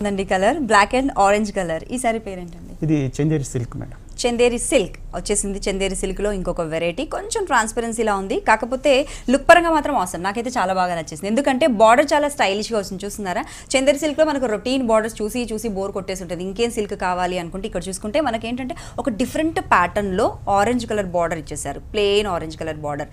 ఉందండి colour black and orange colour ఈ సారీ పేరేంటండి ఇది Chanderi silk madam Chanderi silk వచ్చేసింది చందేరి లో ఇంకొక వెరైటీ కొంచెం ట్రాన్స్పరెన్సీలా ఉంది కాకపోతే లుక్ పరంగా మాత్రం అవసరం నాకైతే చాలా బాగా నచ్చేసింది ఎందుకంటే బార్డర్ చాలా స్టైలిష్గా వచ్చింది చూస్తున్నారా చందేరి సిల్క్ లో మనకు రొటీన్ బార్డర్స్ చూసి చూసి బోర్ కొట్టేసి ఉంటుంది ఇంకేం సిల్క్ కావాలి అనుకుంటే ఇక్కడ చూసుకుంటే మనకి ఏంటంటే ఒక డిఫరెంట్ ప్యాటర్న్ లో ఆరెంజ్ కలర్ బార్డర్ ఇచ్చేసారు ప్లెయిన్ ఆరెంజ్ కలర్ బార్డర్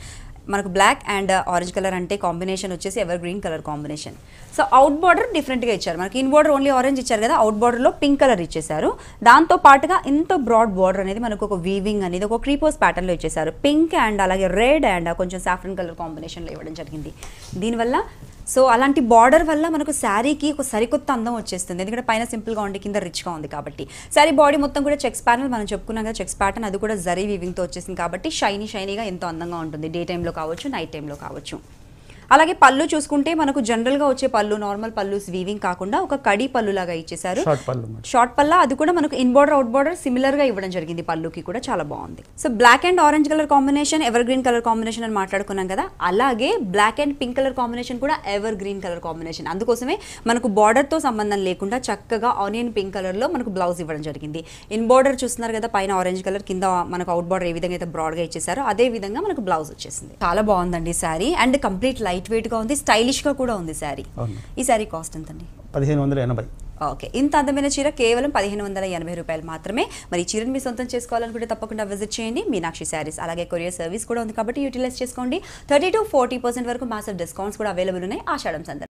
మనకు బ్లాక్ అండ్ ఆరెంజ్ కలర్ అంటే కాంబినేషన్ వచ్చేసి evergreen colour combination so out border డిఫరెంట్గా ఇచ్చారు మనకి ఇన్ బార్డర్ ఓన్లీ ఆరెంజ్ ఇచ్చారు కదా అవుట్ బార్డర్లో పింక్ కలర్ ఇచ్చేసారు దాంతో పాటుగా ఇంత బ్రాడ్ బార్డర్ అనేది మనకు ఒక వీవింగ్ అనేది ఒక క్రీపోస్ ప్యాటర్న్లో ఇచ్చేసారు పింక్ అండ్ అలాగే రెడ్ అండ్ uh, కొంచెం సాఫ్రన్ కలర్ కాంబినేషన్లో ఇవ్వడం జరిగింది దీనివల్ల సో అలాంటి బార్డర్ వల్ల మనకు శారీకి ఒక సరికొత్త అందం వచ్చేస్తుంది ఎందుకంటే పైన సింపుల్గా ఉండి కింద రిచ్గా ఉంది కాబట్టి శారీ బాడీ మొత్తం కూడా చెక్స్ ప్యాటర్న్ మనం చెప్పుకున్నాం కదా చెక్స్ ప్యాటర్న్ అది కూడా జరీ వివింగ్తో వచ్చేసింది కాబట్టి షైనీ షైనీగా ఎంతో అందంగా ఉంటుంది డే టైంలో కావచ్చు నైట్ టైంలో కావచ్చు అలాగే పళ్ళు చూసుకుంటే మనకు జనరల్ గా వచ్చే పళ్ళు నార్మల్ పళ్ళు స్వీవింగ్ కాకుండా ఒక కడి పళ్ళు లాగా ఇచ్చేసారు షార్ట్ పళ్ళ అది కూడా మనకు in border out border similar గా ఇవ్వడం జరిగింది పళ్ళుకి కూడా చాలా బాగుంది so black and orange colour combination evergreen colour combination అని మాట్లాడుకున్నాం కదా అలాగే black and pink colour combination కూడా ఎవర్ గ్రీన్ కలర్ కాంబినేషన్ అందుకోసమే మనకు బార్డర్ తో సంబంధం లేకుండా చక్కగా ఆనియన్ పింక్ కలర్ లో మనకు బ్లౌజ్ ఇవ్వడం జరిగింది ఇన్ బోర్డర్ చూస్తున్నారు కదా పైన ఆరెంజ్ కలర్ కింద మనకు అవుట్ బోర్డర్ ఏ విధంగా అయితే బ్రాడ్ గా ఇచ్చేసారో అదే విధంగా మనకు బ్లౌజ్ వచ్చేసింది చాలా బాగుందండి sari and complete light light గా ఉంది గా కూడా ఉంది శారీ ఈ శారీ కాస్ట్ ఎంతండి ఓకే ఇంత అందమైన చీర కేవలం పదిహేను వందల ఎనభై రూపాయలు మాత్రమే మరి చీరను మీ సొంతం చేసుకోవాలనుకుంటే తప్పకుండా విజిట్ చేయండి మీనాక్షి శారీస్ అలాగే కొరియర్ సర్వీస్ కూడా ఉంది కాబట్టి యూటిలైజ్ చేసుకోండి థర్టీ టు ఫార్టీ పర్సెంట్ వరకు మాసివ్ డిస్కౌంట్స్ కూడా అవైలబుల్ ఉన్నాయి ఆషాఢం సందర్భం